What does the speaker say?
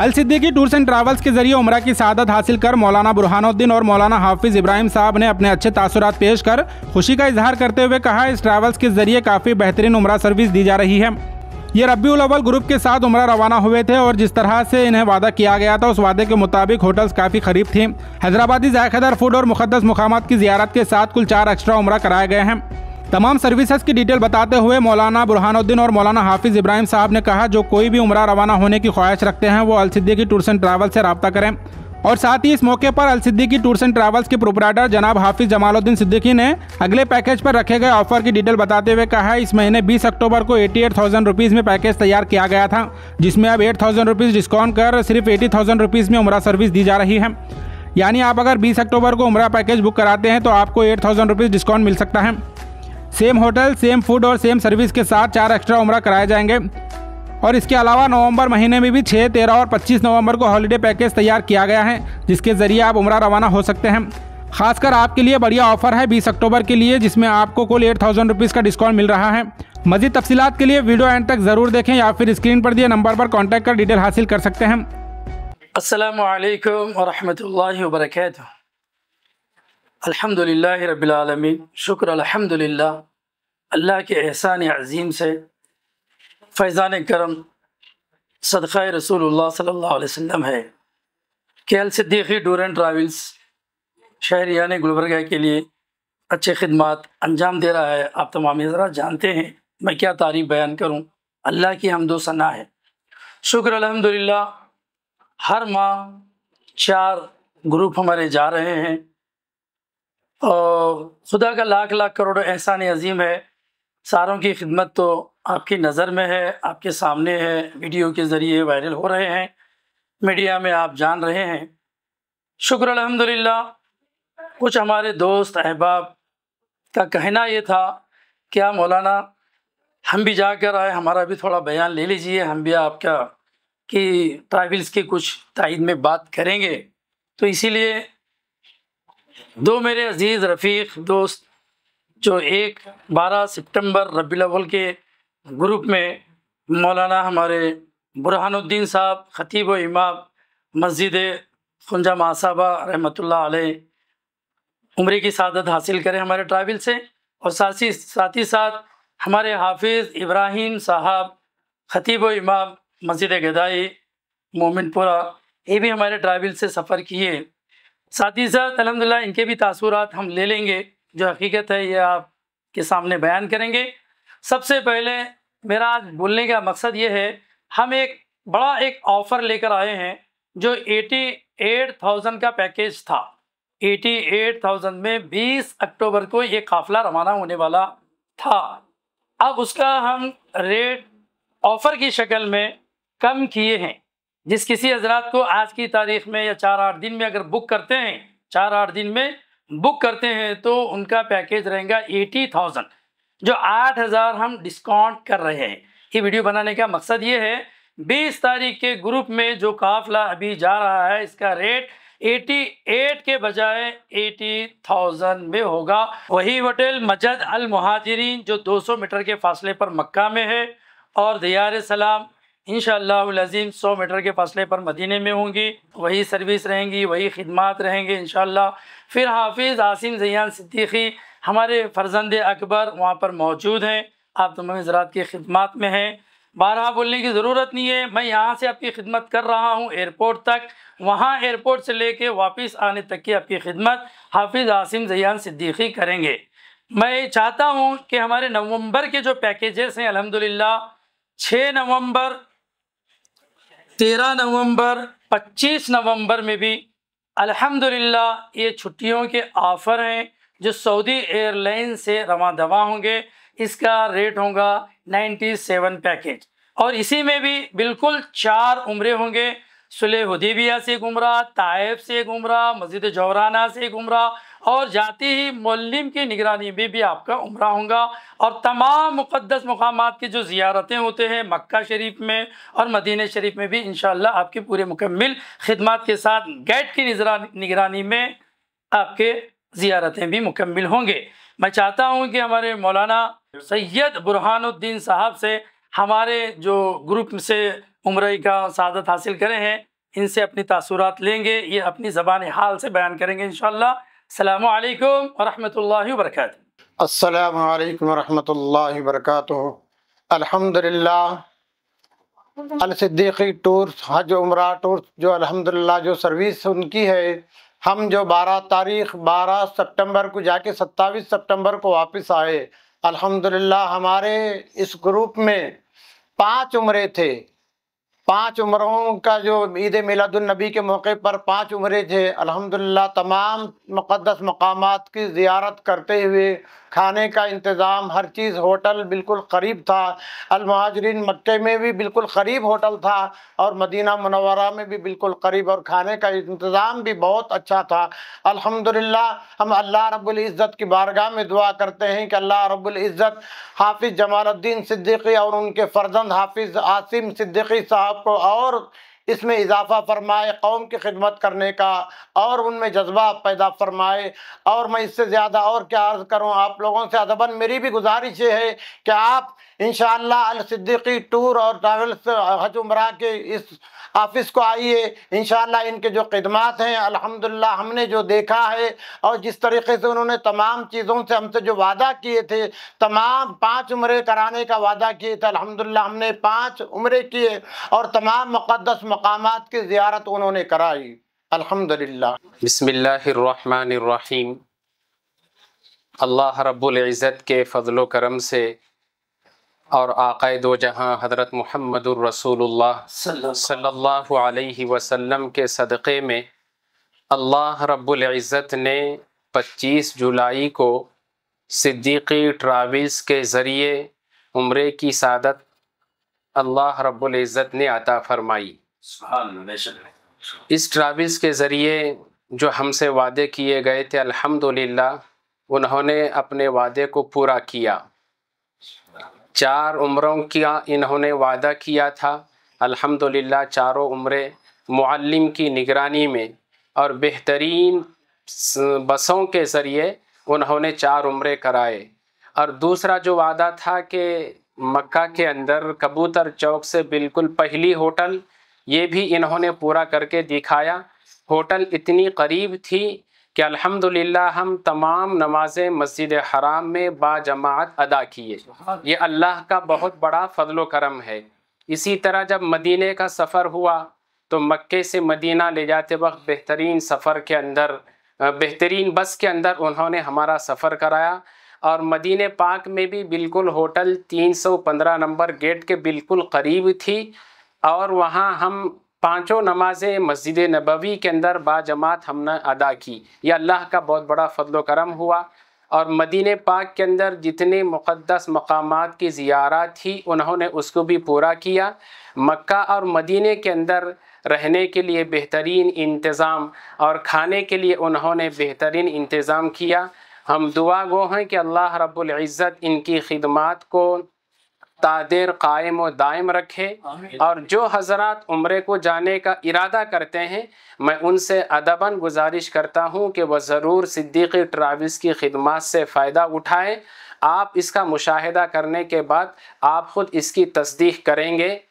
Al Siddiqui tours and travels के जरिए उम्र की शादत हासिल कर मौलाना बुरहानुद्दीन और मौलाना हाफिज इब्राहिम साहब ने अपने अच्छे तासुरात पेश कर खुशी का इजहार करते हुए कहा इस ट्रैवल्स के जरिए काफ़ी बेहतरीन उम्र सर्विस दी जा रही है ये रबी अव्वल ग्रुप के साथ उम्र रवाना हुए थे और जिस तरह से इन्हें वादा किया गया था उस वादे के मुताबिक होटल्स काफ़ी खरीब थी हैदराबादी जायकेदार फूड और मुकदस मुकाम की जियारत के साथ कुल चार एक्स्ट्रा उम्र कराए गए हैं तमाम सर्विसेज की डिटेल बताते हुए मौलाना बुरहानुद्दीन और मौलाना हाफिज इब्राहिम साहब ने कहा जो कोई भी उम्र रवाना होने की ख्वाहिश रखते हैं वो की टूर्स एंड ट्रैवल से रबता करें और साथ ही इस मौके पर की टूर्स एंड ट्रैवल्स के प्रोपराइटर जनाब हाफिज जमालुद्दीन सिद्दीकी ने अगले पैकेज पर रखे गए ऑफर की डिटेल बताते हुए कहा इस महीने 20 अक्टूबर को एटी एट में पैकेज तैयार किया गया था जिसमें अब थाउज़ेंड रुपीज़ डिस्काउंट कर सिर्फ थाउज़ेंड रुपीज़ में उमरा सर्विस दी जा रही है यानी आप अगर बीस अक्टूबर को उमरा पैकेज बुक कराते हैं तो आपको एट थाउजेंड डिस्काउंट मिल सकता है सेम होटल सेम फूड और सेम सर्विस के साथ चार एक्स्ट्रा उम्र कराए जाएंगे और इसके अलावा नवंबर महीने में भी 6, 13 और 25 नवंबर को हॉलीडे पैकेज तैयार किया गया है जिसके ज़रिए आप उम्र रवाना हो सकते हैं खासकर आपके लिए बढ़िया ऑफर है बीस अक्टूबर के लिए जिसमें आपको कुल एट थाउजेंड रुपीज़ का डिस्काउंट मिल रहा है मजीद तफसीत के लिए वीडियो एंड तक ज़रूर देखें या फिर स्क्रीन पर दिए नंबर पर कॉन्टैक्ट कर डिटेल हासिल कर सकते हैं असल वरहमल वर्का अल्हम्दुलिल्लाह आलमीन शुक्र अल्हम्दुलिल्लाह अल्लाह के एहसान अजीम से फैज़ान करम सदक़ा रसूलुल्लाह सल्लल्लाहु अलैहि वसल्लम है के सिद्दीकी टूर एंड ट्रैवल्स शहरियान गुलबर्गा के लिए अच्छे खिदमत अंजाम दे रहा है आप तमाम ज़रा जानते हैं मैं क्या तारीफ़ बयान करूँ अल्लाह की हमदोसना सना है शुक्र अल्हम्दुलिल्लाह हर माह चार ग्रुप हमारे जा रहे हैं और खुदा का लाख लाख करोड़ एहसान अजीम है सारों की खिदमत तो आपकी नज़र में है आपके सामने है वीडियो के ज़रिए वायरल हो रहे हैं मीडिया में आप जान रहे हैं शुक्र अल्हम्दुलिल्लाह कुछ हमारे दोस्त अहबाब का कहना ये था कि आप हाँ मौलाना हम भी जाकर आए हमारा भी थोड़ा बयान ले लीजिए हम भी आपका कि ट्रैवल्स की कुछ तइद में बात करेंगे तो इसीलिए दो मेरे अजीज़ रफ़ीक दोस्त जो एक 12 सितंबर अवल के ग्रुप में मौलाना हमारे बुरहानुद्दीन साहब ख़तीब इमाम मस्जिद खुंजा मासाबा रहमत उम्र की सादत हासिल करें हमारे ट्राइबल से और साथ ही साथ ही साथ हमारे हाफिज़ इब्राहिम साहब ख़तीब इमाम मस्जिद गदाई मोमिनपुरा ये भी हमारे ट्राइबल से सफ़र किए साथ ही साथ अलहमदिल्ला इनके भी तासुरात हम ले लेंगे जो हकीकत है ये आप के सामने बयान करेंगे सबसे पहले मेरा आज बोलने का मकसद ये है हम एक बड़ा एक ऑफ़र लेकर आए हैं जो एटी एट थाउजेंड का पैकेज था एटी एट थाउजेंड में बीस अक्टूबर को ये काफ़िला रवाना होने वाला था अब उसका हम रेट ऑफ़र की शक्ल में कम किए हैं जिस किसी हजरात को आज की तारीख में या चार आठ दिन में अगर बुक करते हैं चार आठ दिन में बुक करते हैं तो उनका पैकेज रहेगा एटी थाउजेंड जो आठ हज़ार हम डिस्काउंट कर रहे हैं ये वीडियो बनाने का मकसद ये है बीस तारीख के ग्रुप में जो काफिला अभी जा रहा है इसका रेट एटी एट के बजाय एटी थाउजेंड में होगा वही होटल मजद अल महाजरीन जो दो सौ मीटर के फासले पर मक्का में है और दियार सलाम इन शजीम सौ मीटर के फासले पर मदीने में होंगी वही सर्विस रहेंगी वही ख़िदमत रहेंगे इन फिर हाफिज़ आसिम जयान सिद्दीकी हमारे फर्जंद अकबर वहाँ पर मौजूद हैं आप तमाम ज़रात की खिदमत में हैं बारह बोलने की ज़रूरत नहीं है मैं यहाँ से आपकी खिदमत कर रहा हूँ एयरपोर्ट तक वहाँ एयरपोर्ट से ले कर वापस आने तक की आपकी खिदमत हाफिज़ आसिम जयान सिद्दीकी करेंगे मैं चाहता हूँ कि हमारे नवंबर के जो पैकेजेस हैं अलहमदिल्ला छः नवंबर तेरह नवंबर पच्चीस नवंबर में भी अल्हम्दुलिल्लाह ये छुट्टियों के ऑफ़र हैं जो सऊदी एयरलाइन से रवा दवा होंगे इसका रेट होगा नाइन्टी सेवन पैकेज और इसी में भी बिल्कुल चार उम्रे होंगे सुलह हदीबिया से एक उम्रा ताइफ से एक उम्रा मस्जिद जौराना से एक उम्रा और जाते ही मल्लम की निगरानी में भी आपका उम्र होगा और तमाम मुक़दस मकाम की जो ज़ियारतें होते हैं मक्का शरीफ में और मदीन शरीफ में भी इन आपके पूरे मुकम्मल खदमात के साथ गेट की निगरानी में आपके ज़ियारतें भी मुकम्मल होंगे मैं चाहता हूँ कि हमारे मौलाना सैयद बुरहानुद्दीन साहब से हमारे जो ग्रुप से उम्र का सदत हासिल करें हैं इनसे अपनी तासुरात लेंगे ये अपनी ज़बान हाल से बयान करेंगे इन अल्लाम वरहमल वर्क अल्लाम वरहमल वर्क हज उम्र टूर जो अल्हम्दुलिल्लाह जो सर्विस उनकी है हम जो 12 तारीख 12 सितंबर को जाके 27 सितंबर को वापस आए अल्हम्दुलिल्लाह हमारे इस ग्रुप में पांच उम्रें थे पांच उम्रों का जो ईद मिलादुलनबी के मौके पर पांच उम्रे थे अल्हम्दुलिल्लाह तमाम मुक़दस मकाम की ज़ियारत करते हुए खाने का इंतज़ाम हर चीज़ होटल बिल्कुल करीब था अलमहाजरीन मक्के में भी बिल्कुल करीब होटल था और मदीना मनवरा में भी बिल्कुल करीब और खाने का इंतज़ाम भी बहुत अच्छा था अल्हम्दुलिल्लाह हम अल्लाह रब्बुल इज़्ज़त की बारगाह में दुआ करते हैं कि अल्लाह रब्बुल इज़्ज़त हाफिज़ जमालद्दीन सिद्दीकी और उनके फ़र्जंद हाफिज़ आसिम सिद्दीकी साहब को और इसमें इजाफ़ा फरमाए कौम की खिदमत करने का और उनमें जज्बा पैदा फरमाए और मैं इससे ज़्यादा और क्या अर्ज़ करूँ आप लोगों से अदबन मेरी भी गुजारिश ये है कि आप इन शद्दीकी टूर और ट्रैवल्स हज उमरा के इस ऑफिस को आइए इन इनके जो खदमात हैं अलहमदिल्ला हमने जो देखा है और जिस तरीके से उन्होंने तमाम चीज़ों से हमसे जो वादा किए थे तमाम पाँच उम्रे कराने का वादा किए थे अलहमदिल्ला हमने पाँच उम्रे किए और तमाम मुक़दस मकाम की ज़्यारत उन्होंने कराई अलहमदिल्ला बसमीम अल्लाह रबुल्ज़त के फ़जलो करम से और आकद व जहाँ हज़रत महमदरसूल सल्लल्लाहु के सदक़े में अल्लाह रबुल्ज़त ने 25 जुलाई को सिद्दीकी ट्रैवल्स के ज़रिए उम्र की सदत अल्लाह रबुल्ज़त ने अता फ़रमाई इस ट्राविस के ज़रिए जो हमसे वादे किए गए थे अल्हम्दुलिल्लाह उन्होंने अपने वादे को पूरा किया चार उम्रों का इन्होंने वादा किया था अल्हम्दुलिल्लाह चारों उम्रे मुअल्लिम की निगरानी में और बेहतरीन बसों के ज़रिए उन्होंने चार उम्रे कराए और दूसरा जो वादा था कि मक्का के अंदर कबूतर चौक से बिल्कुल पहली होटल ये भी इन्होंने पूरा करके दिखाया होटल इतनी करीब थी कि अल्हम्दुलिल्लाह हम तमाम नमाजें मस्जिद हराम में बाजमात अदा किए ये अल्लाह का बहुत बड़ा फजल करम है इसी तरह जब मदीने का सफ़र हुआ तो मक्के से मदीना ले जाते वक्त बेहतरीन सफ़र के अंदर बेहतरीन बस के अंदर उन्होंने हमारा सफ़र कराया और मदीने पाक में भी बिल्कुल होटल 315 नंबर गेट के बिल्कुल करीब थी और वहाँ हम पांचों नमाजें मस्जिद नबवी के अंदर बाजमात हमने अदा की यह अल्लाह का बहुत बड़ा फजल करम हुआ और मदीने पाक के अंदर जितने मुक़दस मकाम की ज़ियारत थी उन्होंने उसको भी पूरा किया मक्का और मदीने के अंदर रहने के लिए बेहतरीन इंतज़ाम और खाने के लिए उन्होंने बेहतरीन इंतज़ाम किया हम दुआ गो हैं कि अल्लाह रब्ज़त इनकी खिदमत को तादेर कायम व दायम रखे और जो हजरत उम्र को जाने का इरादा करते हैं मैं उनसे अदबन गुजारिश करता हूँ कि वह ज़रूर सिद्दीकी ट्रैवल्स की खिदमत से फ़ायदा उठाएँ आप इसका मुशाहिदा करने के बाद आप ख़ुद इसकी तस्दीक करेंगे